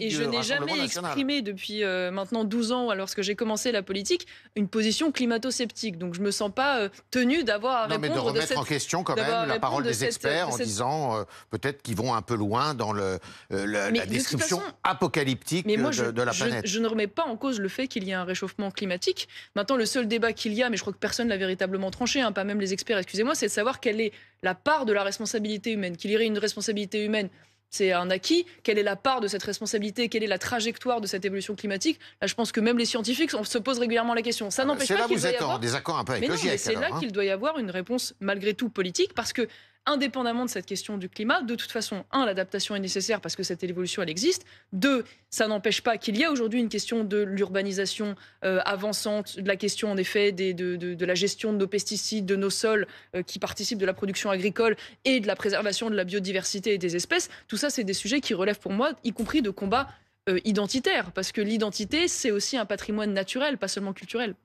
Et je n'ai jamais exprimé depuis euh, maintenant 12 ans, lorsque j'ai commencé la politique, une position climato-sceptique. Donc je ne me sens pas euh, tenu d'avoir à mais de remettre en question quand même la parole des experts en disant euh, peut-être qu'ils vont un peu loin dans la, description apocalyptique mais de, la planète. Je, ne remets pas en cause le fait qu'il y ait un réchauffement climatique. Maintenant, le seul débat qu'il y a, mais je crois que personne l'a véritablement tranché, hein, pas même les experts, excusez-moi, c'est de savoir quelle est la part de la responsabilité humaine, qu'il y aurait une responsabilité humaine c'est un acquis. Quelle est la part de cette responsabilité Quelle est la trajectoire de cette évolution climatique Là, je pense que même les scientifiques on se posent régulièrement la question. Ça ah bah, n'empêche pas qu'il y avoir... des peu C'est là hein. qu'il doit y avoir une réponse malgré tout politique, parce que indépendamment de cette question du climat, de toute façon, un, l'adaptation est nécessaire parce que cette évolution, elle existe. Deux, ça n'empêche pas qu'il y a aujourd'hui une question de l'urbanisation euh, avançante, de la question, en effet, de, la gestion de nos pesticides, de nos sols euh, qui participent de la production agricole et de la préservation de la biodiversité et des espèces. Tout ça, c'est des sujets qui relèvent pour moi, y compris de combats euh, identitaires, parce que l'identité, c'est aussi un patrimoine naturel, pas seulement culturel.